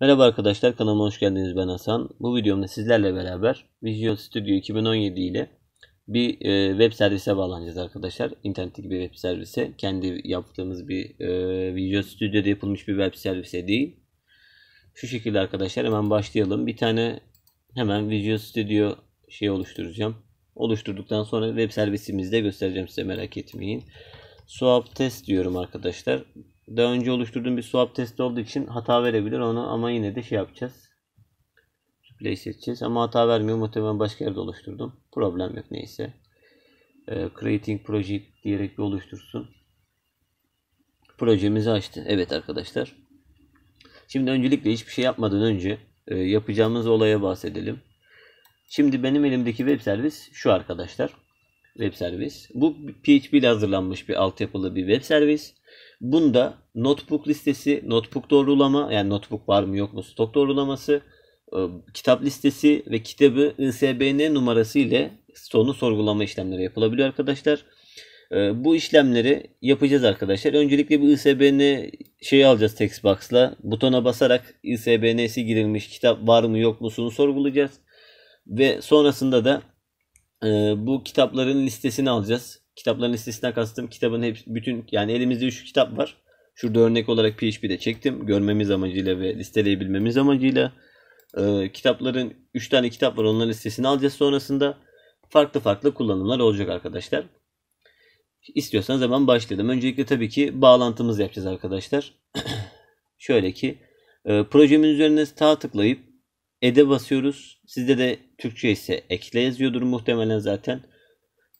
Merhaba arkadaşlar kanalıma hoş geldiniz ben Hasan. Bu videomda sizlerle beraber Visual Studio 2017 ile bir e, web servise bağlanacağız arkadaşlar. İnternetteki bir web servise. Kendi yaptığımız bir e, Visual Studio'da yapılmış bir web servise değil. Şu şekilde arkadaşlar hemen başlayalım. Bir tane hemen Visual Studio şey oluşturacağım. Oluşturduktan sonra web servisimizde göstereceğim size merak etmeyin. Swap test diyorum arkadaşlar daha önce oluşturduğum bir swap testi olduğu için hata verebilir onu ama yine de şey yapacağız. Replace edeceğiz ama hata vermiyor. Muhtemelen başka yerde oluşturdum. Problem yok neyse. E, creating project diyerek bir oluştursun. Projemizi açtı. Evet arkadaşlar. Şimdi öncelikle hiçbir şey yapmadan önce e, yapacağımız olaya bahsedelim. Şimdi benim elimdeki web servis şu arkadaşlar. Web servis. Bu PHP ile hazırlanmış bir altyapılı bir web servis. Bunda notebook listesi, notebook doğrulama yani notebook var mı yok mu stok doğrulaması, e, kitap listesi ve kitabı ISBN numarası ile sonu sorgulama işlemleri yapılabiliyor arkadaşlar. E, bu işlemleri yapacağız arkadaşlar. Öncelikle bir ISBN şeyi alacağız textbox'la. Butona basarak ISBN'si girilmiş kitap var mı yok musunu sorgulayacağız. Ve sonrasında da e, bu kitapların listesini alacağız. Kitapların listesinden kastım kitabın hep bütün yani elimizde 3 kitap var. Şurada örnek olarak PHP'de çektim. Görmemiz amacıyla ve listeleyebilmemiz amacıyla. Ee, kitapların 3 tane kitap var. Onların listesini alacağız sonrasında. Farklı farklı kullanımlar olacak arkadaşlar. İstiyorsanız hemen başlayalım. Öncelikle tabii ki bağlantımız yapacağız arkadaşlar. Şöyle ki e, projemin üzerine sağ tıklayıp ede basıyoruz. Sizde de Türkçe ise ekle yazıyordur muhtemelen zaten.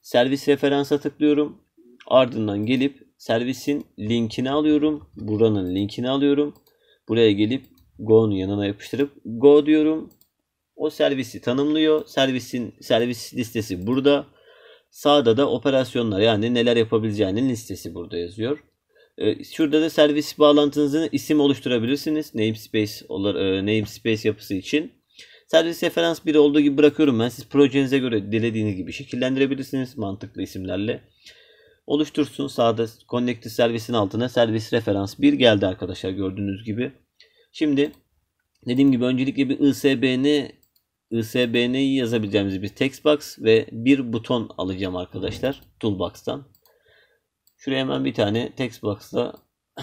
Servis referansa tıklıyorum. Ardından gelip servisin linkini alıyorum. Buranın linkini alıyorum. Buraya gelip Go'nun yanına yapıştırıp Go diyorum. O servisi tanımlıyor. Servisin servis listesi burada. Sağda da operasyonlar yani neler yapabileceğinin listesi burada yazıyor. Ee, şurada da servis bağlantınızın isim oluşturabilirsiniz. Namespace olur, e, namespace yapısı için. Servis referans biri olduğu gibi bırakıyorum ben. Siz projenize göre dilediğiniz gibi şekillendirebilirsiniz mantıklı isimlerle. Oluştursun sağda Connected servisin altına servis referans 1 geldi arkadaşlar gördüğünüz gibi. Şimdi dediğim gibi öncelikle bir ISBN ISBN'yi yazabileceğimiz bir text box ve bir buton alacağım arkadaşlar toolbox'tan. Şuraya hemen bir tane text box'la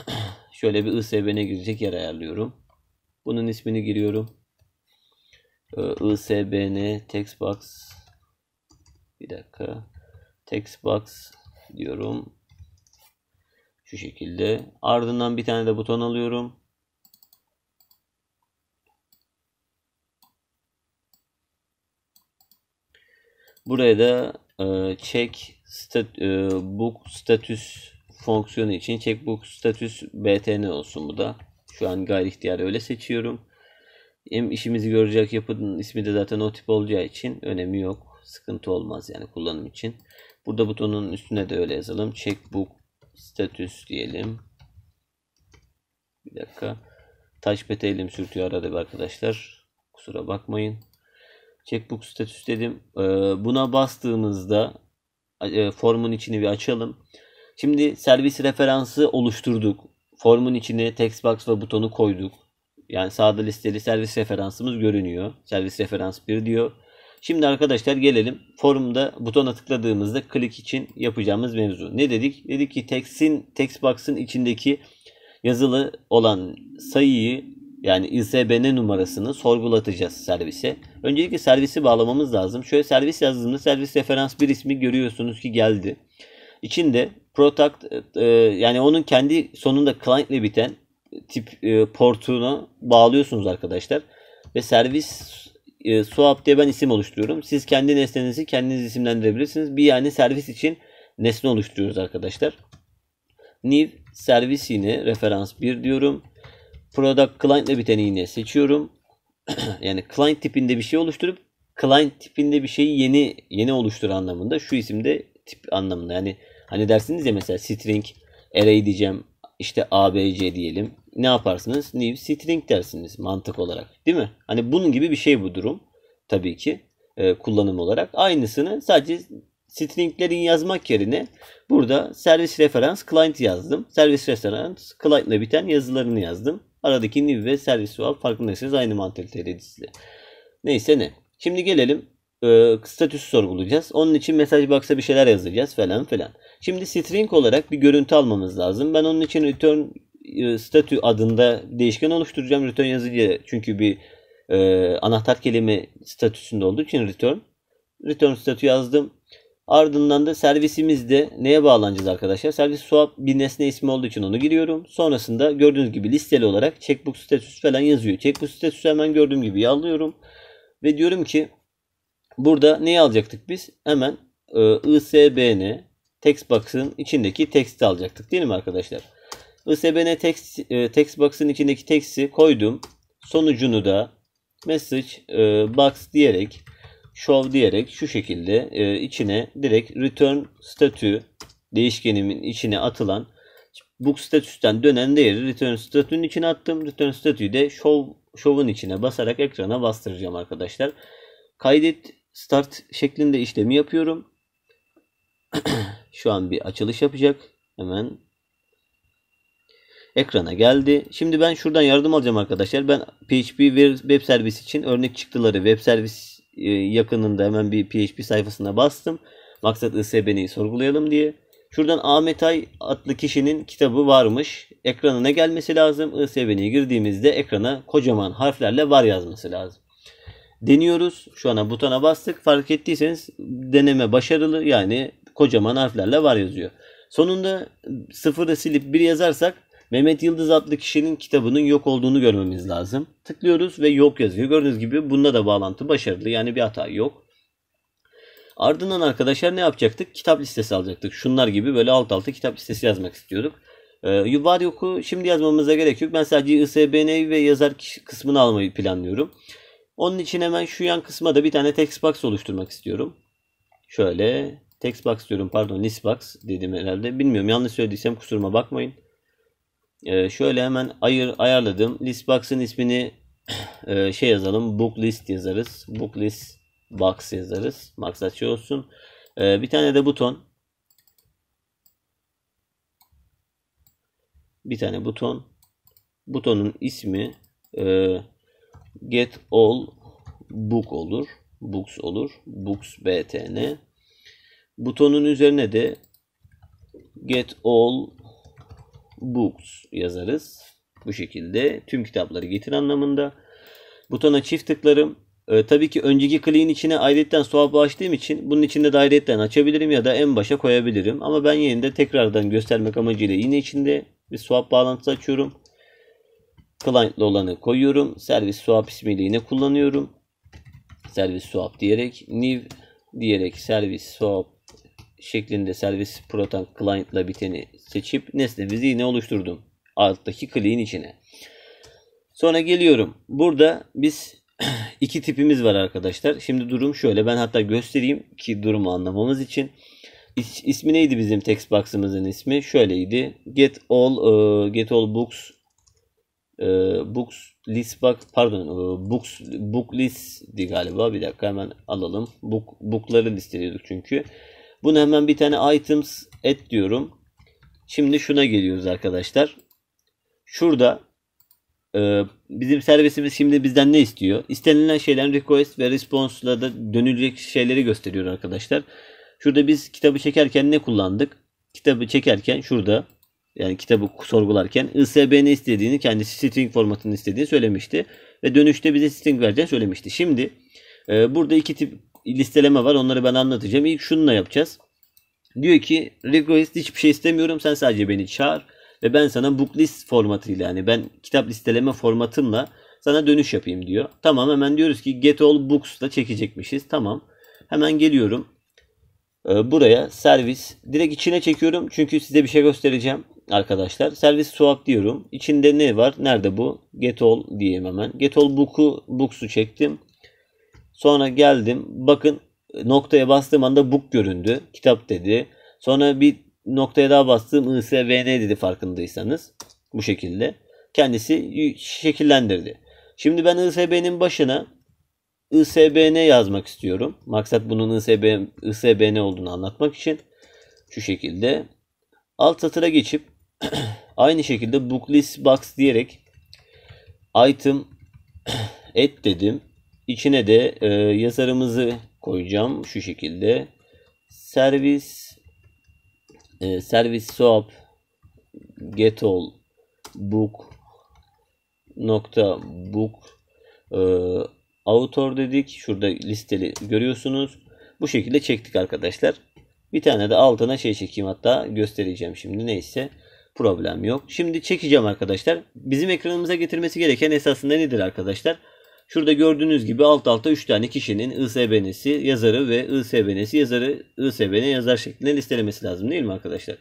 şöyle bir ISBN'e girecek yer ayarlıyorum. Bunun ismini giriyorum. Ee, ISBN textbox bir dakika textbox diyorum şu şekilde ardından bir tane de buton alıyorum buraya da e, check stat, e, book status fonksiyonu için check book status btn olsun bu da şu an gayri ihtiyar öyle seçiyorum hem işimizi görecek yapının ismi de zaten o tip olacağı için önemi yok. Sıkıntı olmaz yani kullanım için. Burada butonun üstüne de öyle yazalım. Checkbook status diyelim. Bir dakika. Touchpad elim sürtüyor arada arkadaşlar. Kusura bakmayın. Checkbook status dedim. Ee, buna bastığımızda e, formun içini bir açalım. Şimdi servis referansı oluşturduk. Formun içine text box ve butonu koyduk. Yani sağda listeli servis referansımız görünüyor. Servis referans 1 diyor. Şimdi arkadaşlar gelelim forumda butona tıkladığımızda klik için yapacağımız mevzu. Ne dedik? Dedik ki text'in text box'ın içindeki yazılı olan sayıyı yani ISBN numarasını sorgulatacağız servise. Öncelikle servisi bağlamamız lazım. Şöyle servis yazdığımda servis referans bir ismi görüyorsunuz ki geldi. İçinde product e, e, yani onun kendi sonunda client ile biten tip e, portuna bağlıyorsunuz arkadaşlar. Ve servis e, swap diye ben isim oluşturuyorum. Siz kendi nesnenizi kendiniz isimlendirebilirsiniz. Bir yani servis için nesne oluşturuyoruz arkadaşlar. New servis yine referans 1 diyorum. Product client ile biteni yine seçiyorum. yani client tipinde bir şey oluşturup client tipinde bir şeyi yeni yeni oluştur anlamında. Şu isimde tip anlamında. Yani hani dersiniz ya mesela string array diyeceğim. İşte abc diyelim ne yaparsınız? New string dersiniz mantık olarak. Değil mi? Hani bunun gibi bir şey bu durum. Tabii ki e, kullanım olarak. Aynısını sadece stringlerin yazmak yerine burada servis referans client yazdım. Servis referans client ile biten yazılarını yazdım. Aradaki new ve servis swap farkındaysanız aynı mantaliteyle dizili. Neyse ne. Şimdi gelelim e, statüsü sorgulayacağız. Onun için mesaj box'a bir şeyler yazacağız falan filan. Şimdi string olarak bir görüntü almamız lazım. Ben onun için return e, statü adında değişken oluşturacağım. Return yazıcı çünkü bir e, anahtar kelime statüsünde olduğu için return. Return statü yazdım. Ardından da servisimizde neye bağlanacağız arkadaşlar? Servis swap bir nesne ismi olduğu için onu giriyorum. Sonrasında gördüğünüz gibi listeli olarak checkbook statüsü falan yazıyor. Checkbook statüsü hemen gördüğüm gibi alıyorum. Ve diyorum ki burada neyi alacaktık biz? Hemen e, ISBN text box'ın içindeki text'i alacaktık değil mi arkadaşlar? ISBN text, e, text box'ın içindeki text'i koydum. Sonucunu da message e, box diyerek show diyerek şu şekilde e, içine direkt return statü değişkenimin içine atılan book statüsten dönen değeri return statünün içine attım. Return statüyü de show show'un içine basarak ekrana bastıracağım arkadaşlar. Kaydet start şeklinde işlemi yapıyorum. Şu an bir açılış yapacak. Hemen ekrana geldi. Şimdi ben şuradan yardım alacağım arkadaşlar. Ben PHP web servis için örnek çıktıları web servis e, yakınında hemen bir PHP sayfasına bastım. Maksat ISBN'i sorgulayalım diye. Şuradan Ahmet Ay adlı kişinin kitabı varmış. Ekrana ne gelmesi lazım? ISBN'e girdiğimizde ekrana kocaman harflerle var yazması lazım. Deniyoruz. Şu ana butona bastık. Fark ettiyseniz deneme başarılı. Yani kocaman harflerle var yazıyor. Sonunda sıfırı silip bir yazarsak Mehmet Yıldız adlı kişinin kitabının yok olduğunu görmemiz lazım. Tıklıyoruz ve yok yazıyor. Gördüğünüz gibi bunda da bağlantı başarılı. Yani bir hata yok. Ardından arkadaşlar ne yapacaktık? Kitap listesi alacaktık. Şunlar gibi böyle alt alta kitap listesi yazmak istiyorduk. Ee, yoku şimdi yazmamıza gerek yok. Ben sadece ISBN ve yazar kısmını almayı planlıyorum. Onun için hemen şu yan kısma da bir tane text box oluşturmak istiyorum. Şöyle text box diyorum pardon list box dedim herhalde. Bilmiyorum yanlış söylediysem kusuruma bakmayın. E, şöyle hemen ayır ayarladım. Listbox'ın ismini e, şey yazalım. Book list yazarız. Book list box yazarız. Maksat şey olsun. E, bir tane de buton. Bir tane buton. Butonun ismi e, get all book olur. Books olur. Books btn. Butonun üzerine de get all books yazarız. Bu şekilde tüm kitapları getir anlamında. Butona çift tıklarım. Ee, tabii ki önceki kliğin içine ayrıyetten swap açtığım için bunun içinde de ayrıyetten açabilirim ya da en başa koyabilirim. Ama ben yine de tekrardan göstermek amacıyla yine içinde bir swap bağlantısı açıyorum. Client'lı olanı koyuyorum. Servis swap ismiyle yine kullanıyorum. Servis swap diyerek new diyerek servis swap şeklinde servis proton client ile biteni seçip nesnemizi yine oluşturdum. Alttaki click'in içine. Sonra geliyorum. Burada biz iki tipimiz var arkadaşlar. Şimdi durum şöyle. Ben hatta göstereyim ki durumu anlamamız için. İs, ismi neydi bizim text box'ımızın ismi? Şöyleydi. Get all uh, get all books uh, books list bak pardon uh, books book list'di galiba. Bir dakika hemen alalım. Book book'ları listeliyorduk çünkü. Bunu hemen bir tane items et diyorum. Şimdi şuna geliyoruz arkadaşlar. Şurada e, bizim servisimiz şimdi bizden ne istiyor? İstenilen şeyden request ve response'la da dönülecek şeyleri gösteriyor arkadaşlar. Şurada biz kitabı çekerken ne kullandık? Kitabı çekerken şurada yani kitabı sorgularken ISB'ni istediğini kendisi string formatını istediğini söylemişti. Ve dönüşte bize string vereceğini söylemişti. Şimdi e, burada iki tip listeleme var. Onları ben anlatacağım. İlk şununla yapacağız. Diyor ki request hiçbir şey istemiyorum. Sen sadece beni çağır ve ben sana book list formatıyla yani ben kitap listeleme formatımla sana dönüş yapayım diyor. Tamam hemen diyoruz ki get all da çekecekmişiz. Tamam. Hemen geliyorum. Ee, buraya servis direkt içine çekiyorum çünkü size bir şey göstereceğim arkadaşlar. Servis swap diyorum. İçinde ne var? Nerede bu? Get all diyeyim hemen. Get all book'u books'u çektim. Sonra geldim. Bakın noktaya bastığım anda book göründü. Kitap dedi. Sonra bir noktaya daha bastığım ISVN dedi farkındaysanız. Bu şekilde. Kendisi şekillendirdi. Şimdi ben ISB'nin başına ISBN yazmak istiyorum. Maksat bunun ISB, ISBN olduğunu anlatmak için. Şu şekilde. Alt satıra geçip aynı şekilde book list box diyerek item et dedim. İçine de e, yazarımızı koyacağım şu şekilde. Servis e, servis swap getall book nokta book e, author dedik. Şurada listeli görüyorsunuz. Bu şekilde çektik arkadaşlar. Bir tane de altına şey çekeyim hatta göstereceğim şimdi neyse. Problem yok. Şimdi çekeceğim arkadaşlar. Bizim ekranımıza getirmesi gereken esasında nedir arkadaşlar? Şurada gördüğünüz gibi alt alta 3 tane kişinin ISBN'si yazarı ve ISBN'si yazarı ISBN yazar şeklinde listelemesi lazım değil mi arkadaşlar?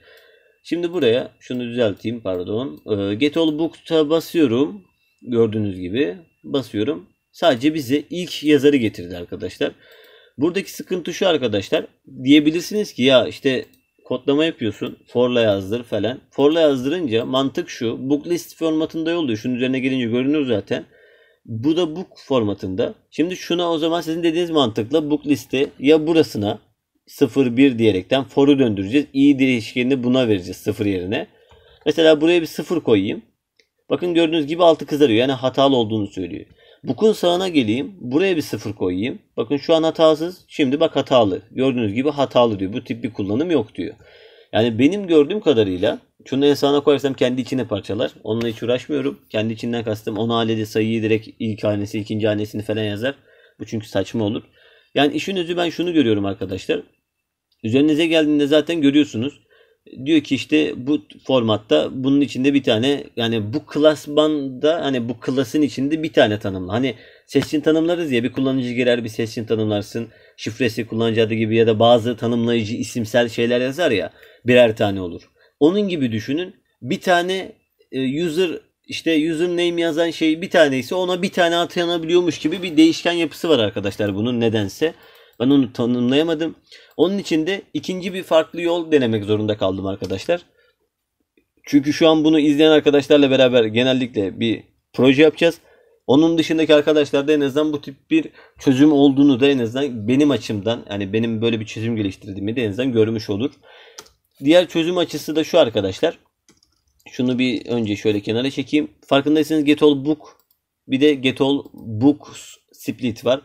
Şimdi buraya şunu düzelteyim pardon. Ee, get all book'a basıyorum. Gördüğünüz gibi basıyorum. Sadece bize ilk yazarı getirdi arkadaşlar. Buradaki sıkıntı şu arkadaşlar. Diyebilirsiniz ki ya işte kodlama yapıyorsun. For'la yazdır falan. For'la yazdırınca mantık şu. list formatında yolluyor. Şunun üzerine gelince görünür zaten. Bu da book formatında. Şimdi şuna o zaman sizin dediğiniz mantıkla book liste ya burasına 0 1 diyerekten for'u döndüreceğiz. İyi değişkenini buna vereceğiz 0 yerine. Mesela buraya bir 0 koyayım. Bakın gördüğünüz gibi altı kızarıyor. Yani hatalı olduğunu söylüyor. Book'un sağına geleyim. Buraya bir 0 koyayım. Bakın şu an hatasız. Şimdi bak hatalı. Gördüğünüz gibi hatalı diyor. Bu tip bir kullanım yok diyor. Yani benim gördüğüm kadarıyla şunu hesabına koyarsam kendi içine parçalar. Onunla hiç uğraşmıyorum. Kendi içinden kastım Onu haneli sayıyı direkt ilk hanesi, ikinci hanesini falan yazar. Bu çünkü saçma olur. Yani işin özü ben şunu görüyorum arkadaşlar. Üzerinize geldiğinde zaten görüyorsunuz diyor ki işte bu formatta bunun içinde bir tane yani bu klasmanda hani bu klasın içinde bir tane tanımla. Hani sesçin tanımlarız ya bir kullanıcı girer bir sesçin tanımlarsın. Şifresi kullanıcı adı gibi ya da bazı tanımlayıcı isimsel şeyler yazar ya birer tane olur. Onun gibi düşünün. Bir tane e, user işte username yazan şey bir tane ise ona bir tane atanabiliyormuş gibi bir değişken yapısı var arkadaşlar bunun nedense. Ben onu tanımlayamadım. Onun için de ikinci bir farklı yol denemek zorunda kaldım arkadaşlar. Çünkü şu an bunu izleyen arkadaşlarla beraber genellikle bir proje yapacağız. Onun dışındaki arkadaşlar da en azından bu tip bir çözüm olduğunu da en azından benim açımdan yani benim böyle bir çözüm geliştirdiğimi de en azından görmüş olur. Diğer çözüm açısı da şu arkadaşlar. Şunu bir önce şöyle kenara çekeyim. Farkındaysanız Getol Book bir de Getol Book Split var.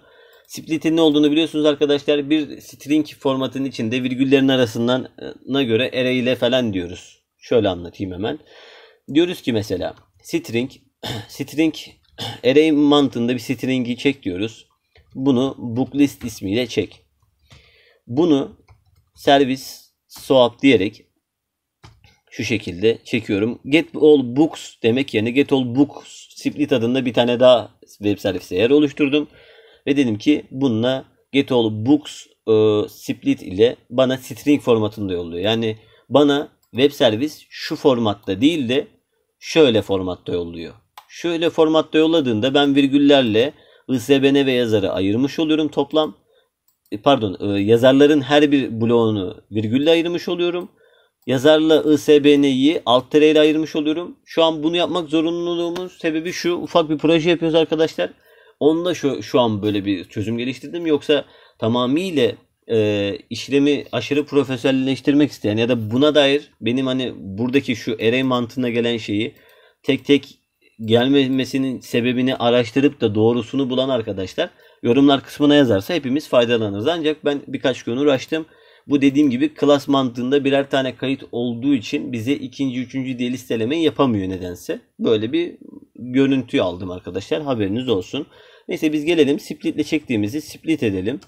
Split'in ne olduğunu biliyorsunuz arkadaşlar. Bir string formatının içinde virgüllerin arasından na göre array ile falan diyoruz. Şöyle anlatayım hemen. Diyoruz ki mesela string string array mantığında bir string'i çek diyoruz. Bunu booklist ismiyle çek. Bunu servis swap diyerek şu şekilde çekiyorum. Get all books demek yerine get all books split adında bir tane daha web servisi yer oluşturdum. Ve dedim ki bununla Getoğlu Books e, Split ile bana string formatında yolluyor. Yani bana web servis şu formatta değil de şöyle formatta yolluyor. Şöyle formatta yolladığında ben virgüllerle ISBN ve yazarı ayırmış oluyorum toplam. E, pardon e, yazarların her bir bloğunu virgülle ayırmış oluyorum. Yazarla ISBN'yi alt tereyle ayırmış oluyorum. Şu an bunu yapmak zorunluluğumuz sebebi şu. Ufak bir proje yapıyoruz arkadaşlar. Onda şu, şu an böyle bir çözüm geliştirdim yoksa tamamıyla e, işlemi aşırı profesyonelleştirmek isteyen ya da buna dair benim hani buradaki şu array mantığına gelen şeyi tek tek gelmemesinin sebebini araştırıp da doğrusunu bulan arkadaşlar yorumlar kısmına yazarsa hepimiz faydalanırız. Ancak ben birkaç gün uğraştım. Bu dediğim gibi klas mantığında birer tane kayıt olduğu için bize ikinci, üçüncü diye listelemeyi yapamıyor nedense. Böyle bir görüntü aldım arkadaşlar. Haberiniz olsun. Neyse biz gelelim splitle çektiğimizi split edelim.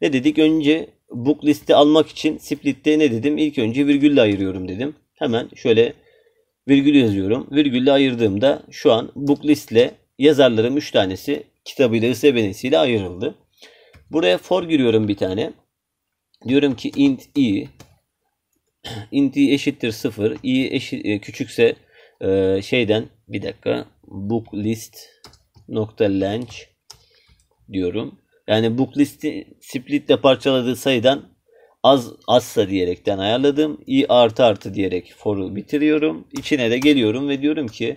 Ne dedik? Önce book listi almak için splitte ne dedim? İlk önce virgülle ayırıyorum dedim. Hemen şöyle virgül yazıyorum. Virgülle ayırdığımda şu an book listle yazarların 3 tanesi kitabıyla ısı ayrıldı. Buraya for giriyorum bir tane. Diyorum ki int i int i eşittir 0 i eşit, e, küçükse e, şeyden bir dakika book list nokta length diyorum. Yani book listi splitle parçaladığı sayıdan az azsa diyerekten ayarladım. i artı artı diyerek for'u bitiriyorum. İçine de geliyorum ve diyorum ki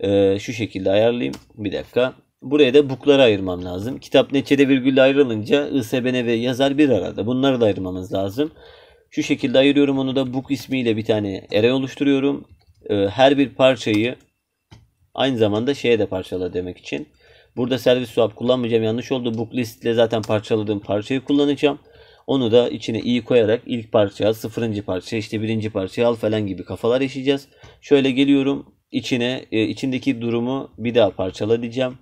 e, şu şekilde ayarlayayım. Bir dakika. Buraya da book'lara ayırmam lazım. Kitap neçede virgülle ayrılınca ISBN ve yazar bir arada. Bunları da ayırmamız lazım. Şu şekilde ayırıyorum onu da book ismiyle bir tane array oluşturuyorum. E, her bir parçayı aynı zamanda şeye de parçala demek için Burada servis swap kullanmayacağım. Yanlış oldu. Book zaten parçaladığım parçayı kullanacağım. Onu da içine iyi koyarak ilk parça, sıfırıncı parça, işte birinci parçayı al falan gibi kafalar yaşayacağız. Şöyle geliyorum içine, e, içindeki durumu bir daha parçala diyeceğim.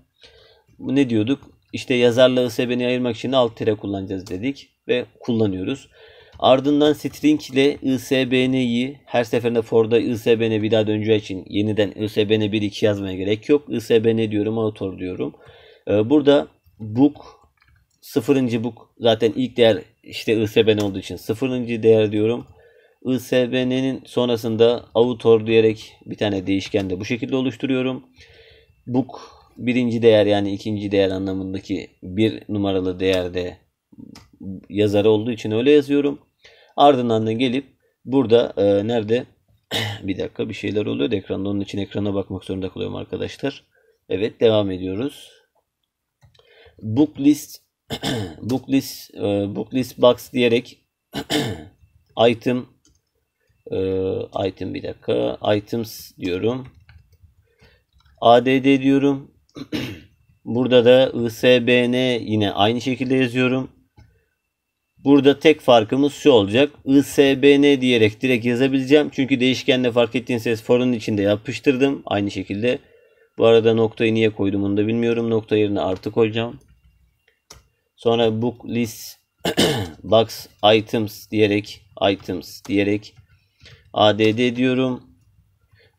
Ne diyorduk? İşte yazarlığı ISBN'i ayırmak için alt tere kullanacağız dedik ve kullanıyoruz. Ardından string ile ISBN'yi her seferinde Ford'a ISBN bir daha döneceği için yeniden ISBN 1-2 yazmaya gerek yok. ISBN diyorum, author diyorum. Ee, burada book, sıfırıncı book zaten ilk değer işte ISBN olduğu için sıfırıncı değer diyorum. ISBN'nin sonrasında author diyerek bir tane değişken de bu şekilde oluşturuyorum. Book birinci değer yani ikinci değer anlamındaki bir numaralı değerde yazarı olduğu için öyle yazıyorum. Ardından da gelip burada e, nerede bir dakika bir şeyler oluyor da ekranda onun için ekrana bakmak zorunda kalıyorum arkadaşlar. Evet devam ediyoruz. Book list book list e, book list box diyerek item e, item bir dakika items diyorum. ADD diyorum. Burada da ISBN yine aynı şekilde yazıyorum. Burada tek farkımız şu olacak. ISBN diyerek direkt yazabileceğim. Çünkü değişkenle fark ettiğiniz ses for'un içinde yapıştırdım. Aynı şekilde. Bu arada noktayı niye koydum onu da bilmiyorum. Nokta yerine artı koyacağım. Sonra book list box items diyerek items diyerek add diyorum.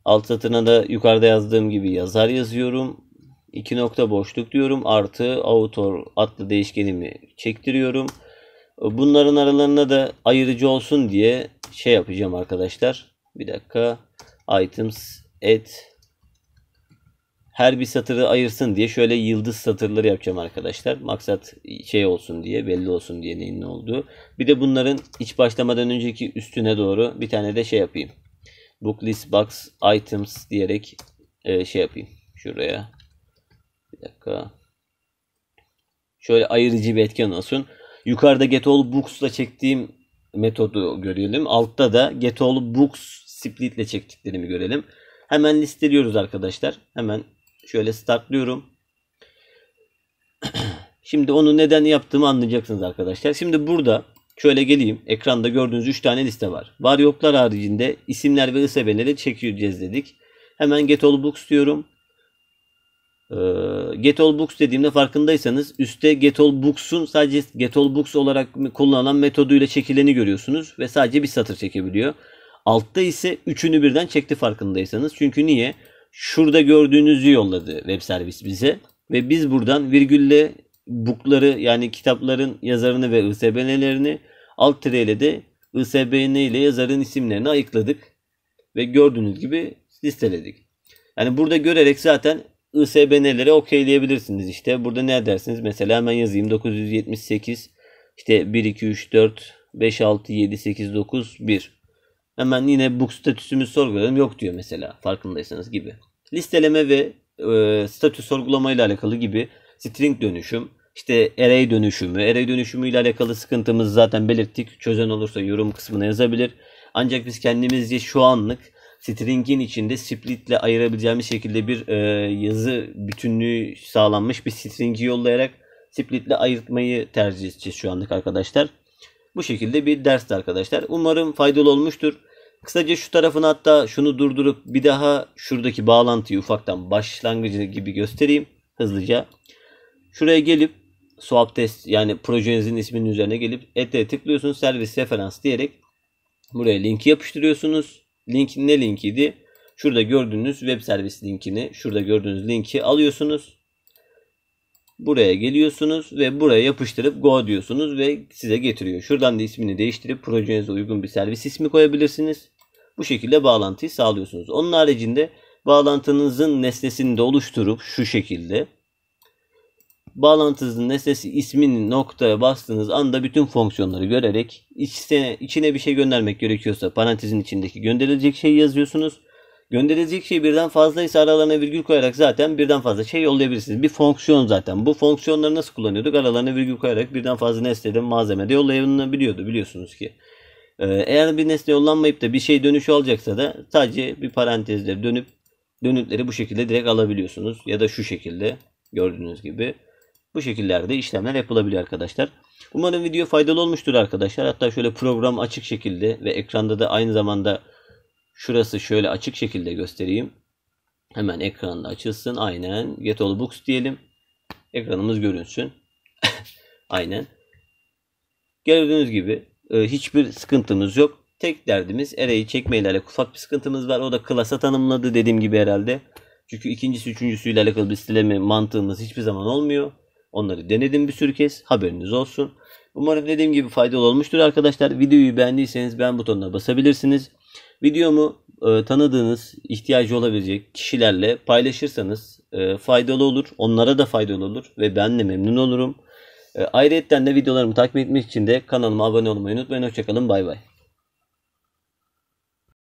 Alt satırına da yukarıda yazdığım gibi yazar yazıyorum. 2 nokta boşluk diyorum. Artı author adlı değişkenimi çektiriyorum. Bunların aralarına da ayırıcı olsun diye şey yapacağım arkadaşlar. Bir dakika. Items et her bir satırı ayırsın diye şöyle yıldız satırları yapacağım arkadaşlar. Maksat şey olsun diye belli olsun diye neyin ne olduğu. Bir de bunların iç başlamadan önceki üstüne doğru bir tane de şey yapayım. Book list box items diyerek e, şey yapayım. Şuraya. Bir dakika. Şöyle ayırıcı bir etken olsun. Yukarıda Getol Brooks'la çektiğim metodu görelim. Altta da Getol Books Split'le çektiklerimi görelim. Hemen listeliyoruz arkadaşlar. Hemen şöyle startlıyorum. Şimdi onu neden yaptığımı anlayacaksınız arkadaşlar. Şimdi burada şöyle geleyim. Ekranda gördüğünüz 3 tane liste var. Var yoklar haricinde isimler ve ısebeleri çekeceğiz dedik. Hemen Get Books diyorum. Ee, Getol Books dediğimde farkındaysanız üstte Getol Books'un sadece Getol Books olarak kullanılan metoduyla çekileni görüyorsunuz ve sadece bir satır çekebiliyor. Altta ise üçünü birden çekti farkındaysanız. Çünkü niye? Şurada gördüğünüzü yolladı web servis bize ve biz buradan virgülle bookları yani kitapların yazarını ve ISBN'lerini alt tireyle de ISBN ile yazarın isimlerini ayıkladık ve gördüğünüz gibi listeledik. Yani burada görerek zaten ISBN'leri okeyleyebilirsiniz işte. Burada ne dersiniz? Mesela hemen yazayım 978 işte 1 2 3 4 5 6 7 8 9 1. Hemen yine book statüsümüz sorguladım. Yok diyor mesela farkındaysanız gibi. Listeleme ve e, statü sorgulamayla alakalı gibi string dönüşüm, işte array dönüşümü, array dönüşümü ile alakalı sıkıntımızı zaten belirttik. Çözen olursa yorum kısmına yazabilir. Ancak biz kendimizce şu anlık string'in içinde splitle ayırabileceğimiz şekilde bir e, yazı bütünlüğü sağlanmış bir string'i yollayarak splitle ayırtmayı tercih edeceğiz şu anlık arkadaşlar. Bu şekilde bir dersti arkadaşlar. Umarım faydalı olmuştur. Kısaca şu tarafını hatta şunu durdurup bir daha şuradaki bağlantıyı ufaktan başlangıcı gibi göstereyim hızlıca. Şuraya gelip swap test yani projenizin isminin üzerine gelip ete tıklıyorsunuz servis referans diyerek buraya linki yapıştırıyorsunuz. Linkin ne linkiydi? Şurada gördüğünüz web servis linkini, şurada gördüğünüz linki alıyorsunuz. Buraya geliyorsunuz ve buraya yapıştırıp go diyorsunuz ve size getiriyor. Şuradan da ismini değiştirip projenize uygun bir servis ismi koyabilirsiniz. Bu şekilde bağlantıyı sağlıyorsunuz. Onun haricinde bağlantınızın nesnesini de oluşturup şu şekilde bağlantısının nesnesi ismini noktaya bastığınız anda bütün fonksiyonları görerek içine, içine bir şey göndermek gerekiyorsa parantezin içindeki gönderilecek şeyi yazıyorsunuz. Gönderilecek şey birden fazlaysa aralarına virgül koyarak zaten birden fazla şey yollayabilirsiniz. Bir fonksiyon zaten. Bu fonksiyonları nasıl kullanıyorduk? Aralarına virgül koyarak birden fazla nesneden malzeme de yollayabiliyordu biliyorsunuz ki. Ee, eğer bir nesne yollanmayıp da bir şey dönüşü olacaksa da sadece bir parantezle dönüp dönütleri bu şekilde direkt alabiliyorsunuz. Ya da şu şekilde gördüğünüz gibi. Bu şekillerde işlemler yapılabilir arkadaşlar. Umarım video faydalı olmuştur arkadaşlar. Hatta şöyle program açık şekilde ve ekranda da aynı zamanda şurası şöyle açık şekilde göstereyim. Hemen ekranda açılsın. Aynen. Getol books diyelim. Ekranımız görünsün. Aynen. Gördüğünüz gibi e, hiçbir sıkıntımız yok. Tek derdimiz ereği çekmeyle alakalı ufak bir sıkıntımız var. O da klasa tanımladı dediğim gibi herhalde. Çünkü ikincisi üçüncüsüyle alakalı bir sileme mantığımız hiçbir zaman olmuyor. Onları denedim bir sürü kez. Haberiniz olsun. Umarım dediğim gibi faydalı olmuştur arkadaşlar. Videoyu beğendiyseniz beğen butonuna basabilirsiniz. Videomu e, tanıdığınız, ihtiyacı olabilecek kişilerle paylaşırsanız e, faydalı olur. Onlara da faydalı olur ve ben de memnun olurum. E, ayrıca de videolarımı takip etmek için de kanalıma abone olmayı unutmayın. Hoşçakalın. Bay bay.